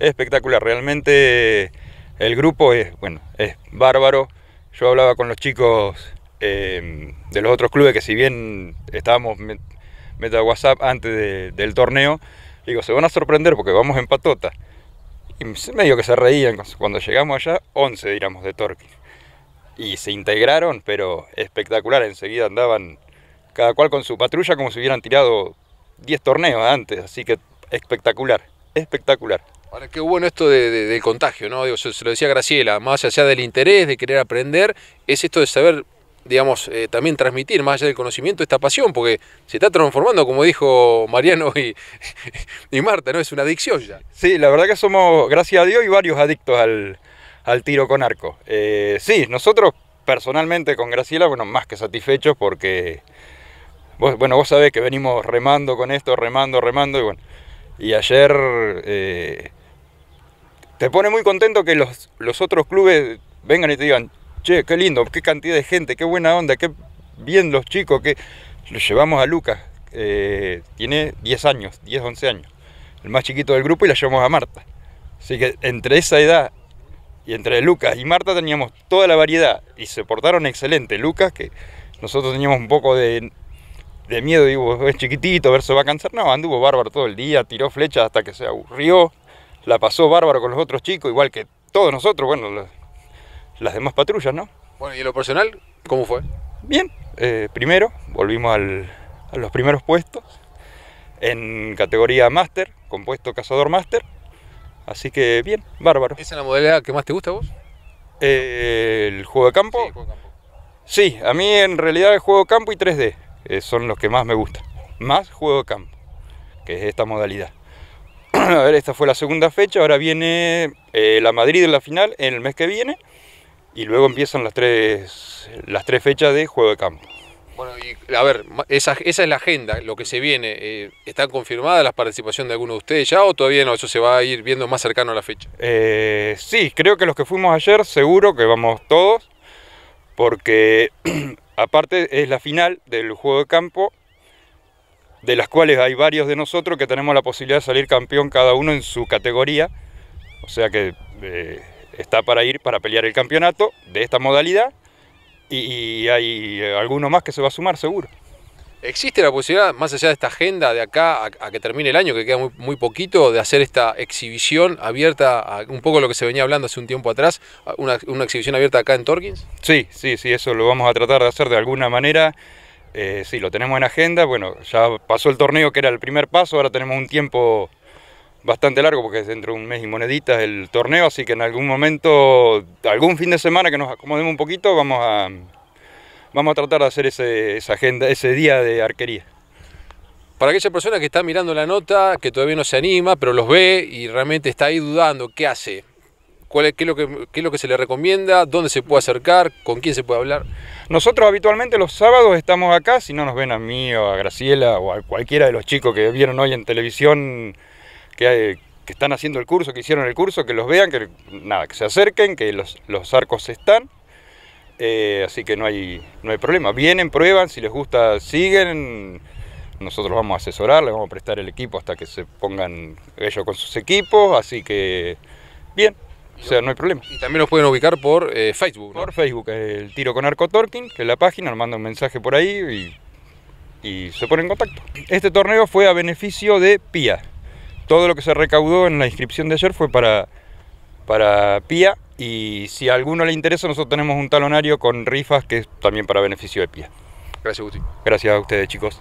espectacular. Realmente el grupo es, bueno, es bárbaro. Yo hablaba con los chicos em, de los otros clubes que si bien estábamos meta WhatsApp antes del torneo, digo, se van a sorprender porque vamos en patota. Y medio que se reían cuando llegamos allá, 11 diríamos de torque. Y se integraron, pero espectacular, enseguida andaban cada cual con su patrulla como si hubieran tirado 10 torneos antes, así que espectacular, espectacular. Ahora, qué bueno esto de, del contagio, ¿no? Digo, se, lo decía Graciela, más allá del interés, de querer aprender, es esto de saber, digamos, eh, también transmitir, más allá del conocimiento, esta pasión, porque se está transformando, como dijo Mariano y, Marta, ¿no? Es una adicción ya. Sí, la verdad que somos, gracias a Dios, y varios adictos al, tiro con arco. Eh, sí, nosotros personalmente con Graciela, bueno, más que satisfechos porque, bueno, vos sabés que venimos remando con esto, remando, remando, y bueno. Y ayer... Eh, te pone muy contento que los, otros clubes vengan y te digan, che, qué lindo, qué cantidad de gente, qué buena onda, qué bien los chicos, que los llevamos a Lucas, eh, tiene 10 años, 10, 11 años, el más chiquito del grupo y la llevamos a Marta. Así que entre esa edad y entre Lucas y Marta teníamos toda la variedad y se portaron excelente. Lucas, que nosotros teníamos un poco de, miedo, digo, es chiquitito, a ver, se va a cansar. No, anduvo bárbaro todo el día, tiró flechas hasta que se aburrió la pasó bárbaro con los otros chicos, igual que todos nosotros, bueno, las demás patrullas, ¿no? Bueno, ¿y lo personal cómo fue? Bien, eh, primero volvimos a los primeros puestos en categoría master compuesto cazador Master así que bien, bárbaro. ¿Esa es la modalidad que más te gusta vos? Eh, ¿El juego de campo? Sí, a mí en realidad el juego de campo y 3D eh, son los que más me gustan. Más juego de campo, que es esta modalidad. a ver, esta fue la segunda fecha, ahora viene eh, la Madrid en la final en el mes que viene y luego empiezan las tres, las tres fechas de juego de campo. Bueno, y a ver, esa, es la agenda, lo que se viene. Eh, ¿Están confirmadas las participaciones de alguno de ustedes ya o todavía no? Eso se va a ir viendo más cercano a la fecha. Eh, sí, creo que los que fuimos ayer, seguro que vamos todos, porque aparte es la final del juego de campo de las cuales hay varios de nosotros que tenemos la posibilidad de salir campeón cada uno en su categoría, o sea que eh, está para ir para pelear el campeonato de esta modalidad y, hay alguno más que se va a sumar seguro. ¿Existe la posibilidad, más allá de esta agenda de acá a, que termine el año, que queda muy, poquito, de hacer esta exhibición abierta, un poco lo que se venía hablando hace un tiempo atrás, una, una exhibición abierta acá en Torkins? Sí, sí, sí, eso lo vamos a tratar de hacer de alguna manera. Eh, sí, lo tenemos en agenda. Bueno, ya pasó el torneo que era el primer paso, ahora tenemos un tiempo bastante largo porque es dentro de un mes y moneditas el torneo, así que en algún momento, algún fin de semana que nos acomodemos un poquito, vamos a, vamos a tratar de hacer esa agenda, ese día de arquería. Para aquella persona que está mirando la nota, que todavía no se anima, pero los ve y realmente está ahí dudando, ¿qué hace? qué, es lo que, se le recomienda, dónde se puede acercar, con quién se puede hablar. Nosotros habitualmente los sábados estamos acá, si no nos ven a mí o a Graciela o a cualquiera de los chicos que vieron hoy en televisión que, están haciendo el curso, que hicieron el curso, que los vean, que nada, que se acerquen, que los, arcos están. Eh, así que no hay, no hay problema. Vienen, prueban, si les gusta, siguen. Nosotros vamos a asesorar, les vamos a prestar el equipo hasta que se pongan ellos con sus equipos. Así que, bien, o sea, no hay problema. Y también nos pueden ubicar por eh, Facebook. Por Facebook, el tiro con arco Torkin, que es la página, nos manda un mensaje por ahí y, se pone en contacto. Este torneo fue a beneficio de PIA. Todo lo que se recaudó en la inscripción de ayer fue para, para PIA. Y si a alguno le interesa, nosotros tenemos un talonario con rifas que es también para beneficio de PIA. Gracias, Guti. Gracias a ustedes, chicos.